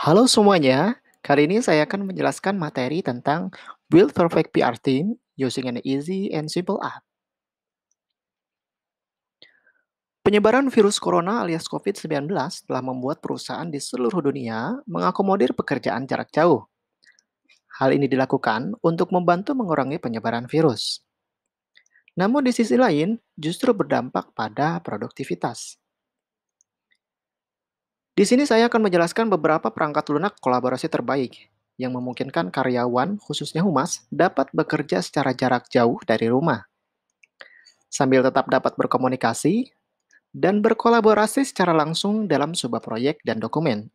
Halo semuanya, kali ini saya akan menjelaskan materi tentang Build Perfect PR Team using an easy and simple app. Penyebaran virus corona alias COVID-19 telah membuat perusahaan di seluruh dunia mengakomodir pekerjaan jarak jauh. Hal ini dilakukan untuk membantu mengurangi penyebaran virus. Namun di sisi lain, justru berdampak pada produktivitas di sini saya akan menjelaskan beberapa perangkat lunak kolaborasi terbaik yang memungkinkan karyawan, khususnya humas, dapat bekerja secara jarak jauh dari rumah. Sambil tetap dapat berkomunikasi dan berkolaborasi secara langsung dalam sebuah proyek dan dokumen.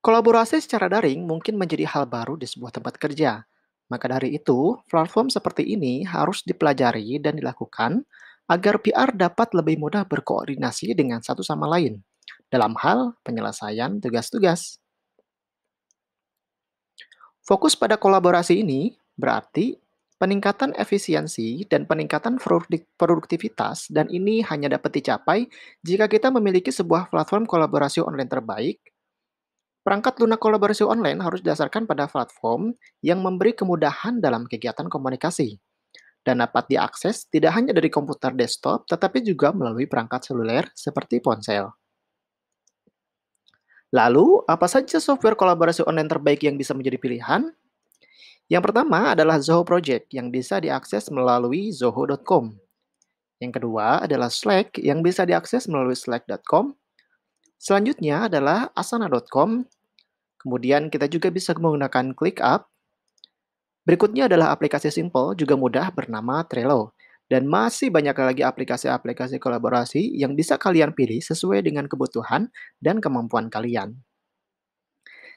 Kolaborasi secara daring mungkin menjadi hal baru di sebuah tempat kerja. Maka dari itu, platform seperti ini harus dipelajari dan dilakukan agar PR dapat lebih mudah berkoordinasi dengan satu sama lain dalam hal penyelesaian tugas-tugas. Fokus pada kolaborasi ini berarti peningkatan efisiensi dan peningkatan produktivitas dan ini hanya dapat dicapai jika kita memiliki sebuah platform kolaborasi online terbaik. Perangkat lunak kolaborasi online harus didasarkan pada platform yang memberi kemudahan dalam kegiatan komunikasi dan dapat diakses tidak hanya dari komputer desktop, tetapi juga melalui perangkat seluler seperti ponsel. Lalu, apa saja software kolaborasi online terbaik yang bisa menjadi pilihan? Yang pertama adalah Zoho Project yang bisa diakses melalui zoho.com. Yang kedua adalah Slack yang bisa diakses melalui slack.com. Selanjutnya adalah asana.com. Kemudian kita juga bisa menggunakan ClickUp Berikutnya adalah aplikasi simple juga mudah bernama Trello. Dan masih banyak lagi aplikasi-aplikasi kolaborasi yang bisa kalian pilih sesuai dengan kebutuhan dan kemampuan kalian.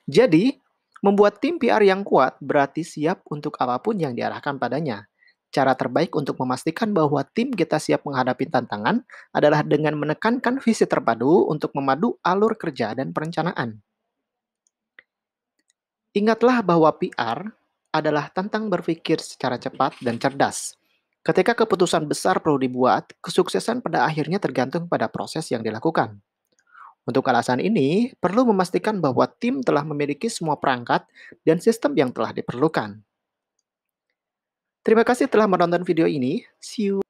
Jadi, membuat tim PR yang kuat berarti siap untuk apapun yang diarahkan padanya. Cara terbaik untuk memastikan bahwa tim kita siap menghadapi tantangan adalah dengan menekankan visi terpadu untuk memadu alur kerja dan perencanaan. Ingatlah bahwa PR adalah tentang berpikir secara cepat dan cerdas. Ketika keputusan besar perlu dibuat, kesuksesan pada akhirnya tergantung pada proses yang dilakukan. Untuk alasan ini, perlu memastikan bahwa tim telah memiliki semua perangkat dan sistem yang telah diperlukan. Terima kasih telah menonton video ini. See you.